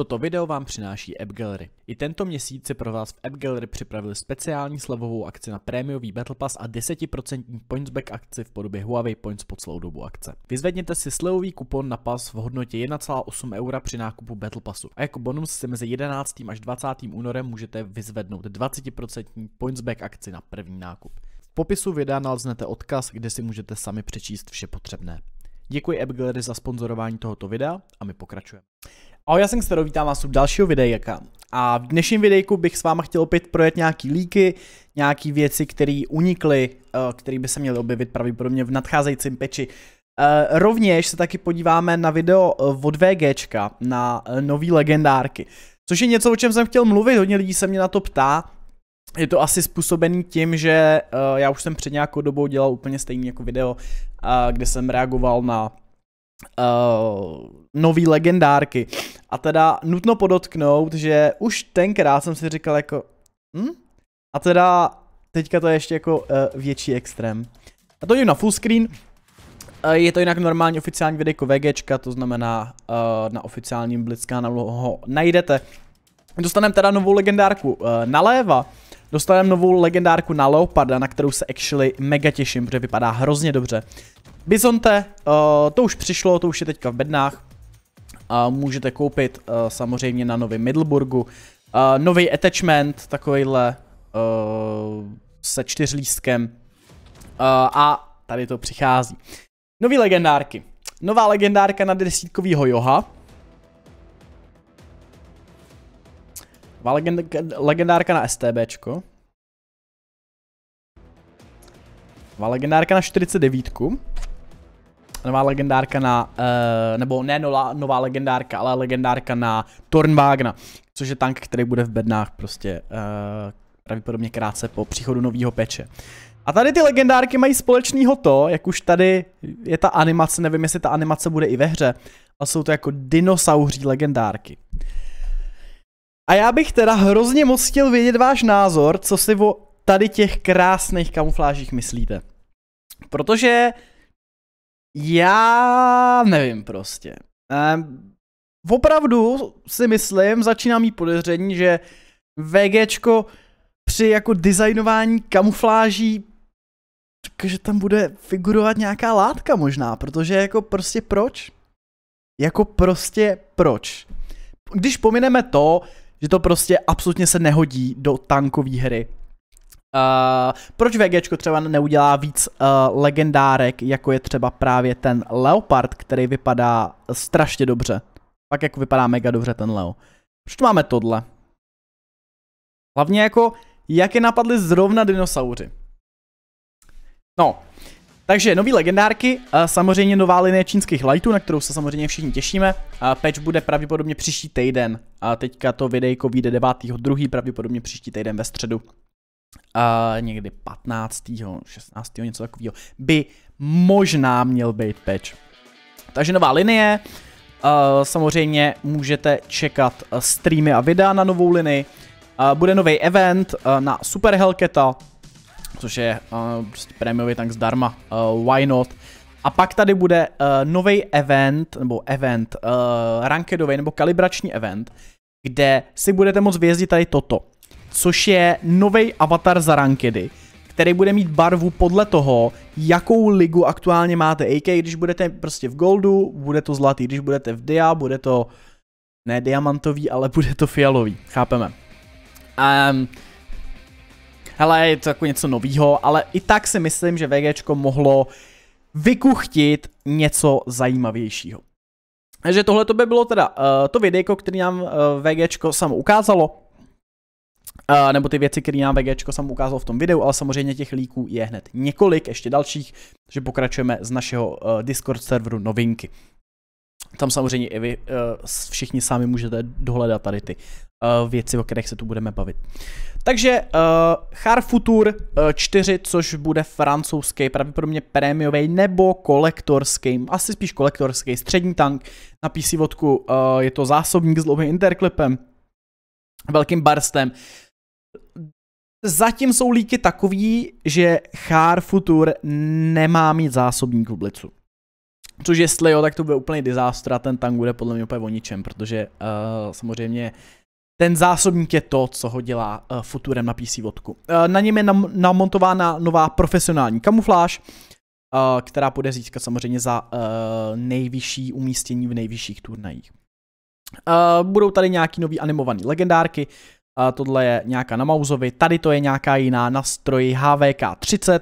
Toto video vám přináší App Gallery. I tento měsíc si pro vás v App Gallery speciální slevovou akci na prémiový Battle Pass a 10% pointsback akci v podobě Huawei Points po celou dobu akce. Vyzvedněte si slevový kupon na pas v hodnotě 1,8 eura při nákupu Battle Passu a jako bonus si mezi 11. až 20. únorem můžete vyzvednout 20% pointsback akci na první nákup. V popisu videa naleznete odkaz, kde si můžete sami přečíst vše potřebné. Děkuji AppGallery za sponzorování tohoto videa a my pokračujeme. Ahoj, já jsem Stero, vítám vás u dalšího videjka. A v dnešním videjku bych s váma chtěl opět projet nějaký líky, nějaký věci, které unikly, eh, které by se měly objevit pravděpodobně v nadcházejícím peči. Eh, rovněž se taky podíváme na video eh, od VGčka, na nový legendárky. Což je něco, o čem jsem chtěl mluvit, hodně lidí se mě na to ptá, je to asi způsobený tím, že já už jsem před nějakou dobou dělal úplně stejný jako video, kde jsem reagoval na uh, nový legendárky. A teda nutno podotknout, že už tenkrát jsem si říkal jako, hm? A teda teďka to je ještě jako uh, větší extrém. A to jdu na full screen. Eh, je to jinak normální oficiální videjko VGčka, to znamená uh, na oficiálním na ho najdete. Dostaneme teda novou legendárku uh, léva, Dostaneme novou legendárku na Leoparda, na kterou se actually mega těším, protože vypadá hrozně dobře. Bizonte, uh, to už přišlo, to už je teďka v bednách a můžete koupit uh, samozřejmě na novém Middleburgu. Uh, eh, nový attachment, takovýhle uh, eh, se čtyřlístkem. Uh, a tady to přichází. Nový legendárky. Nová legendárka na desítkovýho Joha. Nová legend legendárka na STBčko. Nová legendárka na 49 nová legendárka na, uh, nebo ne nová, nová legendárka, ale legendárka na Tornwagna, což je tank, který bude v bednách prostě uh, pravděpodobně krátce po příchodu nového peče. A tady ty legendárky mají společného to, jak už tady je ta animace, nevím jestli ta animace bude i ve hře, ale jsou to jako dinosauří legendárky. A já bych teda hrozně moc chtěl vědět váš názor, co si o tady těch krásných kamuflážích myslíte. Protože já nevím prostě. Ehm, opravdu si myslím, začínám mít podezření, že VGčko při jako designování kamufláží že tam bude figurovat nějaká látka možná, protože jako prostě proč? Jako prostě proč? Když pomineme to, že to prostě absolutně se nehodí do tankové hry, Uh, proč VG třeba neudělá víc uh, legendárek, jako je třeba právě ten Leopard, který vypadá strašně dobře. Pak jako vypadá mega dobře ten Leo. Proč tu máme tohle? Hlavně jako, jak je napadly zrovna dinosauři. No, takže nový legendárky, eh, samozřejmě nová linie čínských lightů, na kterou se samozřejmě všichni těšíme. Patch bude pravděpodobně příští týden. A teďka to videjko vyjde 9.2. pravděpodobně příští týden ve středu uh, někdy 15. 16. něco takového, by možná měl být patch. Takže nová linie, uh, samozřejmě můžete čekat eh, streamy a videa na novou linii, uh, bude nový event uh, na Super Hellcata, což je uh, prostě prémiový tank zdarma, uh, why not. A pak tady bude uh, nový event, nebo event, uh, rankedový nebo kalibrační event, kde si budete moct vězdit tady toto což je nový avatar za rankedy, který bude mít barvu podle toho, jakou ligu aktuálně máte. AK, když budete prostě v goldu, bude to zlatý, když budete v dia, bude to ne diamantový, ale bude to fialový, chápeme. Um, hele, je to jako něco novýho, ale i tak si myslím, že VGčko mohlo vykuchtit něco zajímavějšího. Takže tohle to by bylo teda uh, to videjko, který nám uh, VGčko samo ukázalo. Uh, nebo ty věci, které nám VGčko sam ukázal v tom videu, ale samozřejmě těch líků je hned několik, ještě dalších, že pokračujeme z našeho uh, Discord serveru novinky. Tam samozřejmě i vy uh, všichni sami můžete dohledat tady ty uh, věci, o kterých se tu budeme bavit. Takže uh, Futur uh, 4, což bude francouzský, pravděpodobně prémiový nebo kolektorský, asi spíš kolektorský, střední tank na PC vodku, uh, je to zásobník s dlouhým interklipem, velkým barstem. Zatím jsou líky takový, že Char Futur nemá mít zásobník v Blicu. Což jestli jo, tak to bude úplný disaster a ten tank bude podle mě úplně o ničem, protože uh, samozřejmě ten zásobník je to, co ho dělá uh, Futurem na PC vodku. Uh, na něm je nam- namontována nová profesionální kamufláž, uh, která bude získat samozřejmě za uh, nejvyšší umístění v nejvyšších turnajích. Uh, budou tady nějaký nový animovaný legendárky, a eh, tohle je nějaká na Mausovi, tady to je nějaká jiná na stroji HVK30,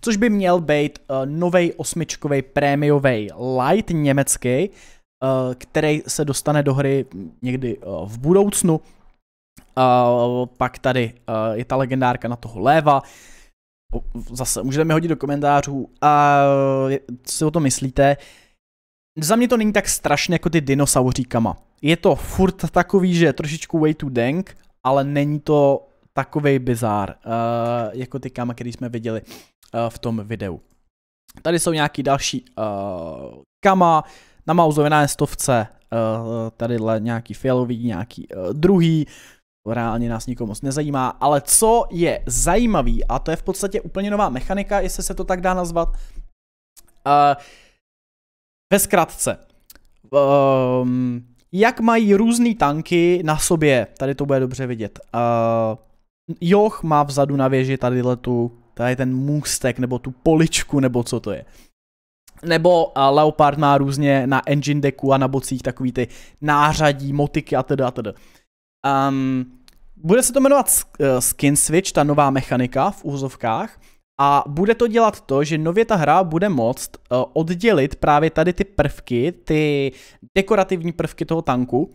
což by měl být uh, novej osmičkový prémiový light německý, uh, který se dostane do hry někdy uh, v budoucnu. Uh, pak tady uh, je ta legendárka na toho léva, zase můžete mi hodit do komentářů, uh, co si o to myslíte. Uh, za mě to není tak strašné jako ty dinosauříkama. Je to furt takový, že je trošičku way too dank, ale není to takovej bizár, uh, jako ty kama, který jsme viděli uh, v tom videu. Tady jsou nějaký další uh, kama, na mauzoviné stovce, uh, tadyhle nějaký fialový, nějaký uh, druhý, reálně nás nikomu moc nezajímá, ale co je zajímavý, a to je v podstatě úplně nová mechanika, jestli se to tak dá nazvat, uh, ve zkratce, um, jak mají různé tanky na sobě, tady to bude dobře vidět. Uh, Joch má vzadu na věži tady tu, tady ten můstek, nebo tu poličku, nebo co to je. Nebo uh, Leopard má různě na engine decku a na bocích takový ty nářadí, motiky a teda a teda. Um, bude se to jmenovat eh, skin switch, ta nová mechanika v úzovkách. A bude to dělat to, že nově ta hra bude moct eh, oddělit právě tady ty prvky, ty dekorativní prvky toho tanku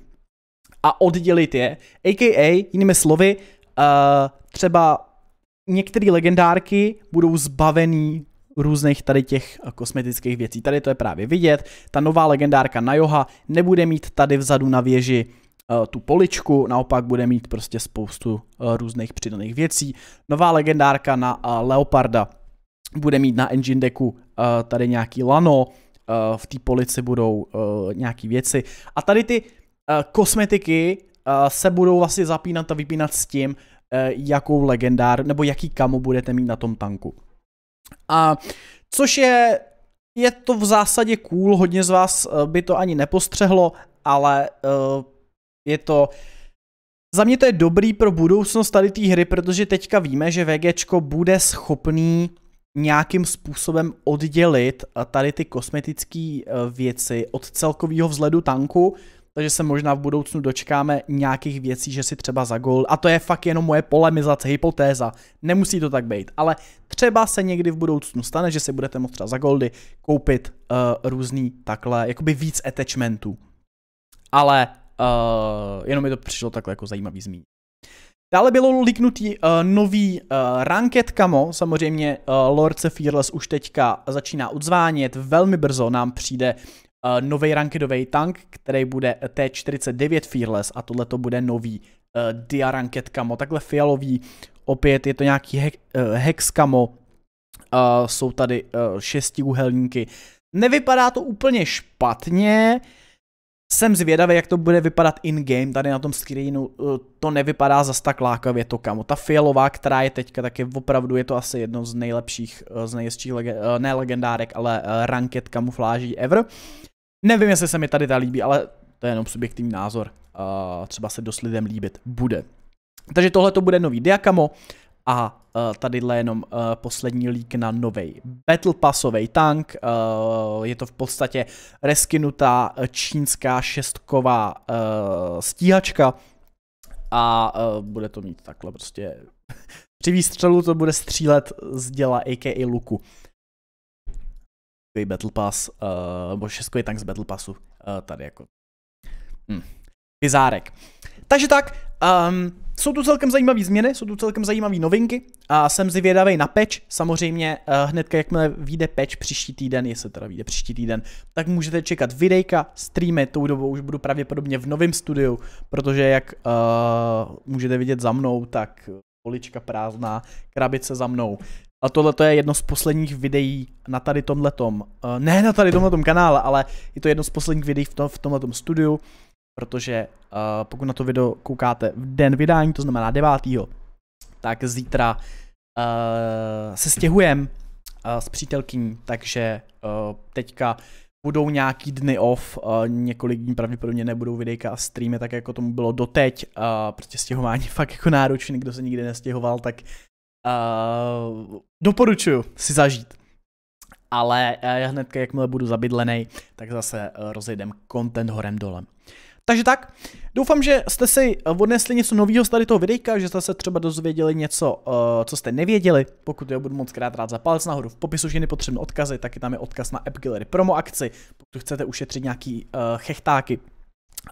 a oddělit je, aka jinými slovy, eh, třeba některé legendárky budou zbavený různých tady těch eh, kosmetických věcí. Tady to je právě vidět. Ta nová legendárka Najoha nebude mít tady vzadu na věži Eh, tu poličku, naopak bude mít prostě spoustu eh, různých přidaných věcí. Nová legendárka na eh, Leoparda bude mít na engine decku tady nějaký lano, v té polici budou nějaký věci a tady ty kosmetiky se budou vlastně zapínat a vypínat s tím, jakou legendár nebo jaký kamo budete mít na tom tanku. A což je, je to v zásadě cool, hodně z vás by to ani nepostřehlo, ale je to... Za mě to je dobrý pro budoucnost tady té hry, protože teďka víme, že VGčko bude schopný nějakým způsobem oddělit tady ty kosmetické eh, věci od celkového vzhledu tanku, takže se možná v budoucnu dočkáme nějakých věcí, že si třeba za gol, a to je fakt jenom moje polemizace, hypotéza, nemusí to tak být, ale třeba se někdy v budoucnu stane, že si budete moct třeba za goldy koupit uh, různý takhle, jakoby víc attachmentů. Ale Uh, jenom mi to přišlo takhle jako zajímavý zmínit. Dále bylo liknutý uh, nový uh, eh, ranket kamo, samozřejmě uh, Lord Fearless už teďka začíná odzvánět, velmi brzo nám přijde uh, nový rankedový tank, který bude T49 Fearless a tohle to bude nový uh, dia ranket kamo, takhle fialový, opět je to nějaký he- uh, hex kamo, uh, jsou tady uh, šestiúhelníky, nevypadá to úplně špatně, uh, jsem zvědavý, jak to bude vypadat in-game, tady na tom screenu eh, to nevypadá zas tak lákavě to kamo. Ta fialová, která je teďka, tak je opravdu, je to asi jedno z nejlepších, eh, z nejistších, lege, eh, ne legendárek, ale ranket kamufláží ever. Nevím, jestli se mi tady ta líbí, ale to je jenom subjektivní názor. třeba se dost lidem líbit bude. Takže tohle to bude nový Diakamo, a uh, tadyhle jenom uh, poslední lík na novej Battle Passový tank. Uh, je to v podstatě reskinutá čínská šestková uh, stíhačka. A uh, bude to mít takhle prostě... Při výstřelu to bude střílet z děla a.k.a. luku. Battle Pass, uh, nebo šestkový tank z Battle Passu. Uh, tady jako... Hm. Bizárek. Takže tak, um, jsou tu celkem zajímavé změny, jsou tu celkem zajímavé novinky a jsem zvědavý na patch. Samozřejmě eh, hned, jakmile vyjde patch příští týden, jestli teda vyjde příští týden, tak můžete čekat videjka, streamy, tou dobou už budu pravděpodobně v novém studiu, protože jak uh, můžete vidět za mnou, tak polička prázdná, krabice za mnou. A tohle je jedno z posledních videí na tady tomhletom, uh, ne na tady tomhletom kanále, ale je to jedno z posledních videí v, tom, v tomhletom studiu protože uh, pokud na to video koukáte v den vydání, to znamená 9. tak zítra uh, se stěhujem uh, s přítelkyní, takže uh, teďka budou nějaký dny off, uh, několik dní pravděpodobně nebudou videjka a streamy, tak jako tomu bylo doteď, uh, protože stěhování fakt jako náročný, kdo se nikdy nestěhoval, tak uh, doporučuju si zažít. Ale já hned, jakmile budu zabydlený, tak zase rozjedem content horem dolem. Takže tak, doufám, že jste si eh, odnesli něco nového z tady toho videjka, že jste se třeba dozvěděli něco, eh, co jste nevěděli. Pokud jo, budu moc krát rád za palec nahoru. V popisu všechny potřebné odkazy, taky tam je odkaz na App Gallery promo akci, pokud chcete ušetřit nějaký uh, chechtáky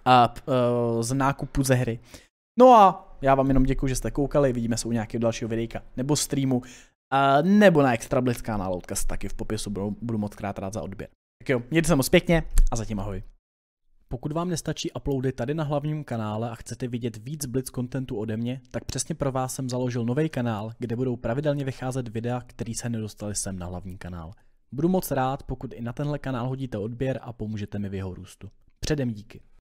a uh, z nákupu ze hry. No a já vám jenom děkuji, že jste koukali, vidíme se u nějakého dalšího videjka, nebo streamu, uh, nebo na extra blízká kanál, taky v popisu, budu, budu moc krát rád za odběr. Tak jo, mějte se moc pěkně a zatím ahoj. Pokud vám nestačí uploady tady na hlavním kanále a chcete vidět víc Blitz kontentu ode mě, tak přesně pro vás jsem založil nový kanál, kde budou pravidelně vycházet videa, které se nedostali sem na hlavní kanál. Budu moc rád, pokud i na tenhle kanál hodíte odběr a pomůžete mi v jeho růstu. Předem díky.